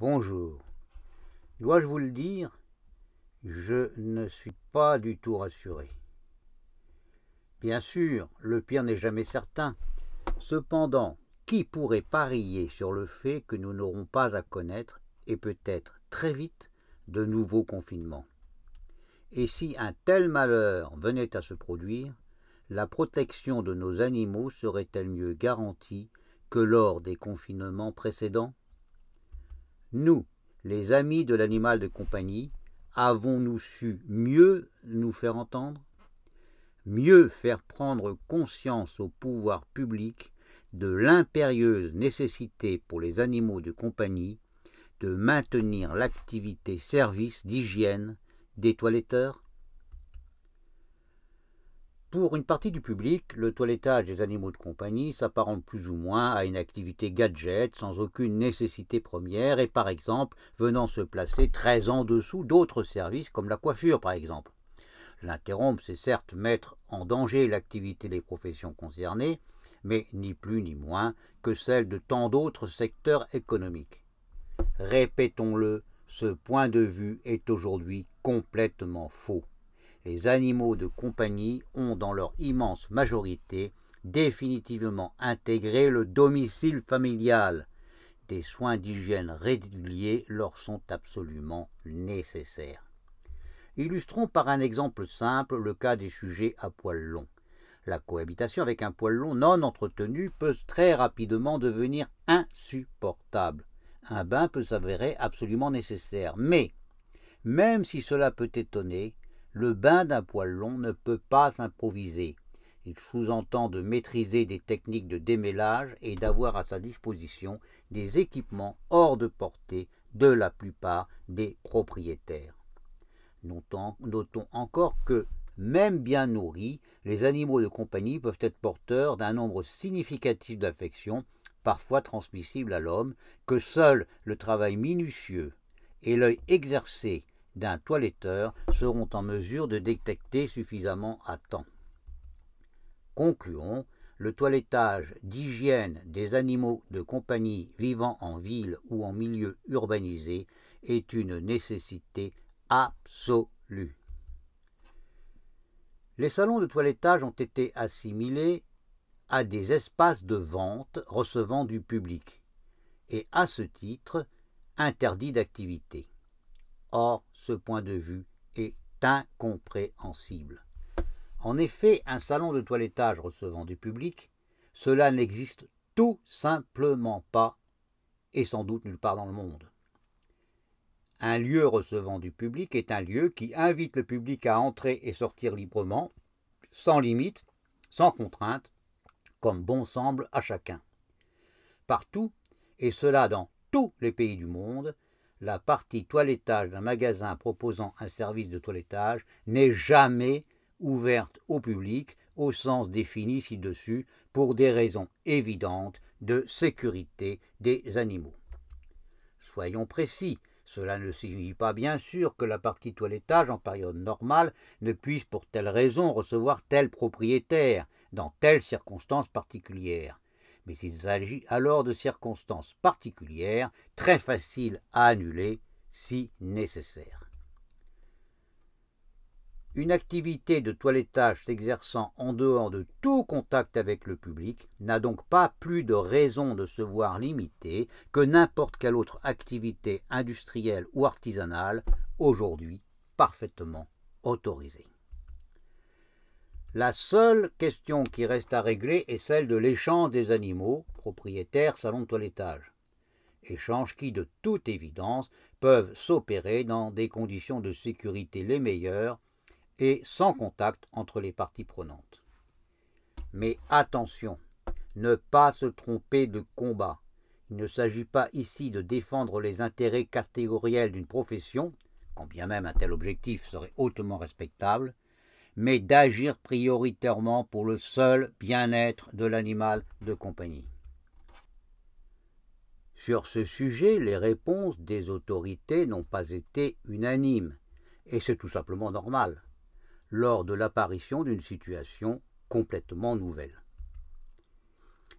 Bonjour. Dois-je vous le dire Je ne suis pas du tout rassuré. Bien sûr, le pire n'est jamais certain. Cependant, qui pourrait parier sur le fait que nous n'aurons pas à connaître, et peut-être très vite, de nouveaux confinements Et si un tel malheur venait à se produire, la protection de nos animaux serait-elle mieux garantie que lors des confinements précédents nous, les amis de l'animal de compagnie, avons-nous su mieux nous faire entendre Mieux faire prendre conscience au pouvoir public de l'impérieuse nécessité pour les animaux de compagnie de maintenir l'activité service d'hygiène des toiletteurs pour une partie du public, le toilettage des animaux de compagnie s'apparente plus ou moins à une activité gadget sans aucune nécessité première et par exemple venant se placer très en dessous d'autres services comme la coiffure par exemple. L'interrompre, c'est certes mettre en danger l'activité des professions concernées, mais ni plus ni moins que celle de tant d'autres secteurs économiques. Répétons-le, ce point de vue est aujourd'hui complètement faux les animaux de compagnie ont dans leur immense majorité définitivement intégré le domicile familial. Des soins d'hygiène réguliers leur sont absolument nécessaires. Illustrons par un exemple simple le cas des sujets à poils longs. La cohabitation avec un poil long non entretenu peut très rapidement devenir insupportable. Un bain peut s'avérer absolument nécessaire, mais même si cela peut étonner, le bain d'un poil long ne peut pas s'improviser. Il sous-entend de maîtriser des techniques de démêlage et d'avoir à sa disposition des équipements hors de portée de la plupart des propriétaires. Notons, notons encore que, même bien nourris, les animaux de compagnie peuvent être porteurs d'un nombre significatif d'affections, parfois transmissibles à l'homme, que seul le travail minutieux et l'œil exercé d'un toiletteur seront en mesure de détecter suffisamment à temps. Concluons, le toilettage d'hygiène des animaux de compagnie vivant en ville ou en milieu urbanisé est une nécessité absolue. Les salons de toilettage ont été assimilés à des espaces de vente recevant du public et à ce titre interdits d'activité. Or, point de vue est incompréhensible. En effet, un salon de toilettage recevant du public, cela n'existe tout simplement pas, et sans doute nulle part dans le monde. Un lieu recevant du public est un lieu qui invite le public à entrer et sortir librement, sans limite, sans contrainte, comme bon semble à chacun. Partout, et cela dans tous les pays du monde, la partie toilettage d'un magasin proposant un service de toilettage n'est jamais ouverte au public au sens défini ci-dessus pour des raisons évidentes de sécurité des animaux. Soyons précis, cela ne signifie pas bien sûr que la partie toilettage en période normale ne puisse pour telle raison recevoir tel propriétaire, dans telle circonstances particulière mais il s'agit alors de circonstances particulières, très faciles à annuler si nécessaire. Une activité de toilettage s'exerçant en dehors de tout contact avec le public n'a donc pas plus de raison de se voir limitée que n'importe quelle autre activité industrielle ou artisanale, aujourd'hui parfaitement autorisée. La seule question qui reste à régler est celle de l'échange des animaux, propriétaires, salon de toilettage. Échanges qui, de toute évidence, peuvent s'opérer dans des conditions de sécurité les meilleures et sans contact entre les parties prenantes. Mais attention, ne pas se tromper de combat. Il ne s'agit pas ici de défendre les intérêts catégoriels d'une profession, quand bien même un tel objectif serait hautement respectable, mais d'agir prioritairement pour le seul bien-être de l'animal de compagnie. Sur ce sujet, les réponses des autorités n'ont pas été unanimes, et c'est tout simplement normal, lors de l'apparition d'une situation complètement nouvelle.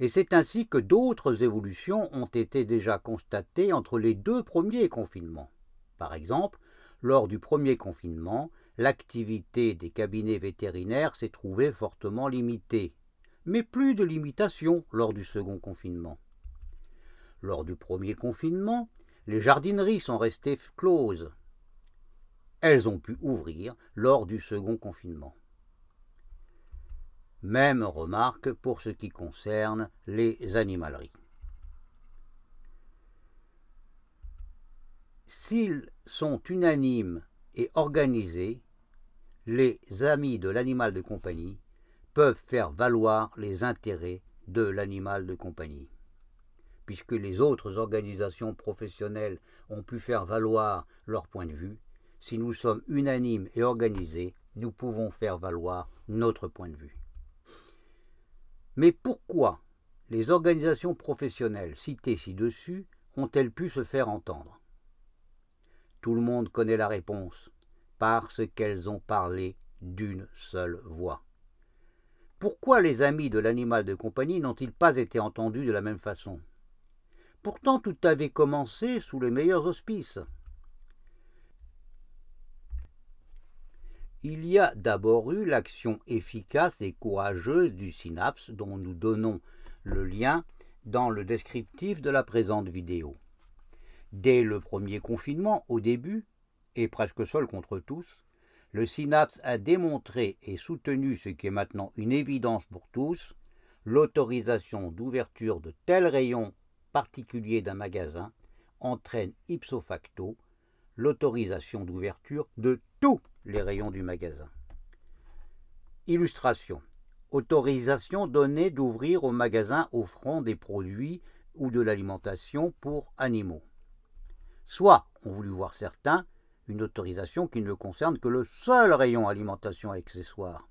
Et c'est ainsi que d'autres évolutions ont été déjà constatées entre les deux premiers confinements. Par exemple, lors du premier confinement, l'activité des cabinets vétérinaires s'est trouvée fortement limitée, mais plus de limitations lors du second confinement. Lors du premier confinement, les jardineries sont restées closes. Elles ont pu ouvrir lors du second confinement. Même remarque pour ce qui concerne les animaleries. S'ils sont unanimes et organisés, les amis de l'animal de compagnie peuvent faire valoir les intérêts de l'animal de compagnie. Puisque les autres organisations professionnelles ont pu faire valoir leur point de vue, si nous sommes unanimes et organisés, nous pouvons faire valoir notre point de vue. Mais pourquoi les organisations professionnelles citées ci-dessus ont-elles pu se faire entendre Tout le monde connaît la réponse ce qu'elles ont parlé d'une seule voix. Pourquoi les amis de l'animal de compagnie n'ont-ils pas été entendus de la même façon Pourtant tout avait commencé sous les meilleurs auspices. Il y a d'abord eu l'action efficace et courageuse du synapse dont nous donnons le lien dans le descriptif de la présente vidéo. Dès le premier confinement, au début, et presque seul contre tous, le synapse a démontré et soutenu ce qui est maintenant une évidence pour tous, l'autorisation d'ouverture de tels rayons particuliers d'un magasin entraîne ipso facto l'autorisation d'ouverture de tous les rayons du magasin. Illustration. Autorisation donnée d'ouvrir au magasin offrant des produits ou de l'alimentation pour animaux. Soit, on voulut voir certains, une autorisation qui ne concerne que le seul rayon alimentation accessoire.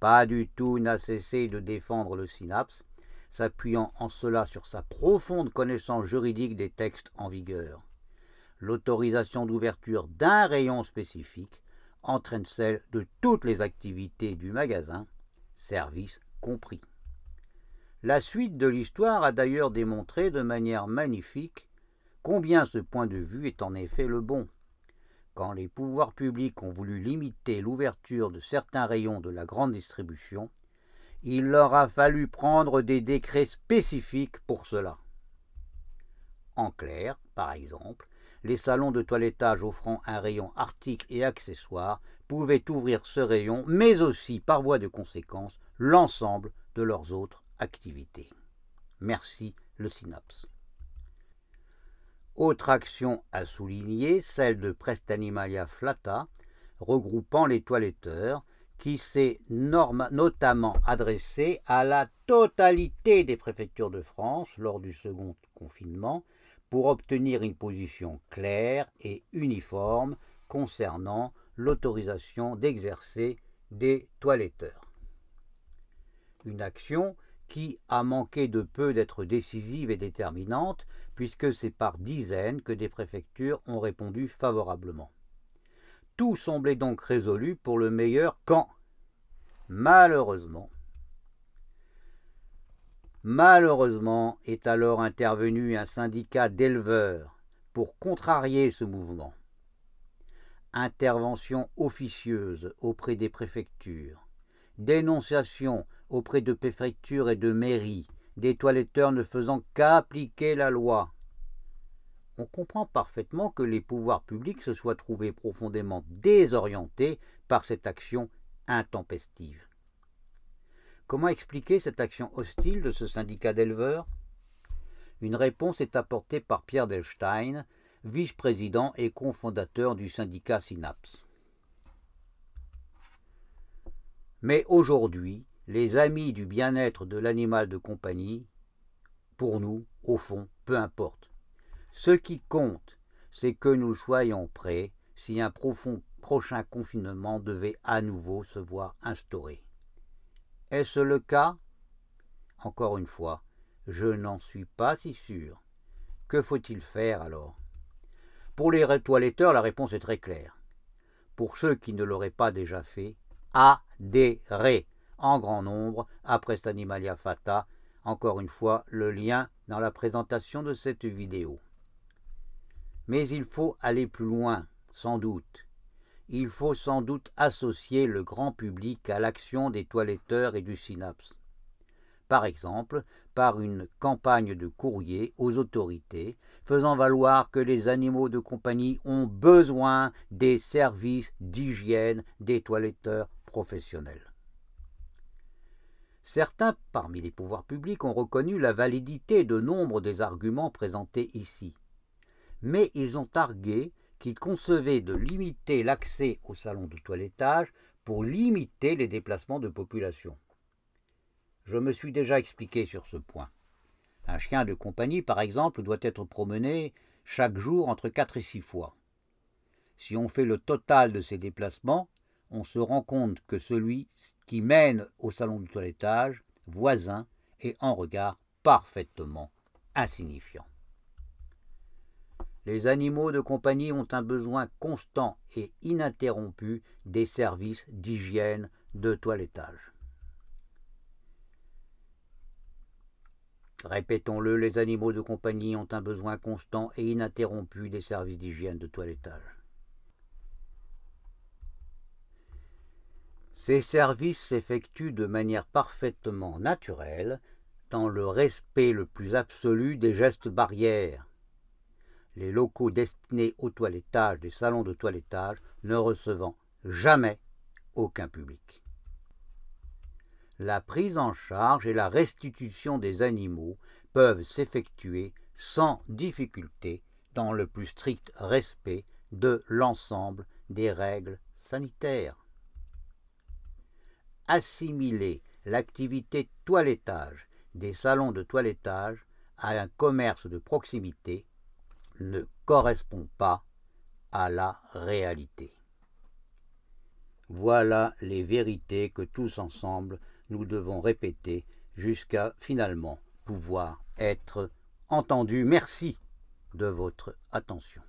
Pas du tout n'a cessé de défendre le synapse, s'appuyant en cela sur sa profonde connaissance juridique des textes en vigueur. L'autorisation d'ouverture d'un rayon spécifique entraîne celle de toutes les activités du magasin, services compris. La suite de l'histoire a d'ailleurs démontré de manière magnifique combien ce point de vue est en effet le bon quand les pouvoirs publics ont voulu limiter l'ouverture de certains rayons de la grande distribution, il leur a fallu prendre des décrets spécifiques pour cela. En clair, par exemple, les salons de toilettage offrant un rayon articles et accessoires pouvaient ouvrir ce rayon, mais aussi, par voie de conséquence, l'ensemble de leurs autres activités. Merci le synapse. Autre action à souligner, celle de Prestanimalia flata, regroupant les toiletteurs, qui s'est notamment adressée à la totalité des préfectures de France lors du second confinement pour obtenir une position claire et uniforme concernant l'autorisation d'exercer des toiletteurs. Une action qui a manqué de peu d'être décisive et déterminante, puisque c'est par dizaines que des préfectures ont répondu favorablement. Tout semblait donc résolu pour le meilleur quand, malheureusement, malheureusement est alors intervenu un syndicat d'éleveurs pour contrarier ce mouvement. Intervention officieuse auprès des préfectures, dénonciation auprès de préfectures et de mairies, des toiletteurs ne faisant qu'appliquer la loi. On comprend parfaitement que les pouvoirs publics se soient trouvés profondément désorientés par cette action intempestive. Comment expliquer cette action hostile de ce syndicat d'éleveurs Une réponse est apportée par Pierre Delstein, vice-président et cofondateur du syndicat Synapse. Mais aujourd'hui, les amis du bien-être de l'animal de compagnie, pour nous, au fond, peu importe. Ce qui compte, c'est que nous soyons prêts si un profond prochain confinement devait à nouveau se voir instauré. Est-ce le cas Encore une fois, je n'en suis pas si sûr. Que faut-il faire alors Pour les toiletteurs, la réponse est très claire. Pour ceux qui ne l'auraient pas déjà fait, adhérer en grand nombre après Animalia Fata. Encore une fois, le lien dans la présentation de cette vidéo. Mais il faut aller plus loin, sans doute. Il faut sans doute associer le grand public à l'action des toiletteurs et du synapse. Par exemple, par une campagne de courrier aux autorités, faisant valoir que les animaux de compagnie ont besoin des services d'hygiène des toiletteurs professionnels. Certains parmi les pouvoirs publics ont reconnu la validité de nombre des arguments présentés ici. Mais ils ont argué qu'ils concevaient de limiter l'accès au salon de toilettage pour limiter les déplacements de population. Je me suis déjà expliqué sur ce point. Un chien de compagnie, par exemple, doit être promené chaque jour entre quatre et six fois. Si on fait le total de ces déplacements, on se rend compte que celui qui mène au salon du toilettage, voisin, est en regard parfaitement insignifiant. Les animaux de compagnie ont un besoin constant et ininterrompu des services d'hygiène de toilettage. Répétons-le, les animaux de compagnie ont un besoin constant et ininterrompu des services d'hygiène de toilettage. Ces services s'effectuent de manière parfaitement naturelle, dans le respect le plus absolu des gestes barrières. Les locaux destinés au toilettage des salons de toilettage ne recevant jamais aucun public. La prise en charge et la restitution des animaux peuvent s'effectuer sans difficulté dans le plus strict respect de l'ensemble des règles sanitaires assimiler l'activité toilettage des salons de toilettage à un commerce de proximité ne correspond pas à la réalité. Voilà les vérités que tous ensemble nous devons répéter jusqu'à finalement pouvoir être entendus. Merci de votre attention.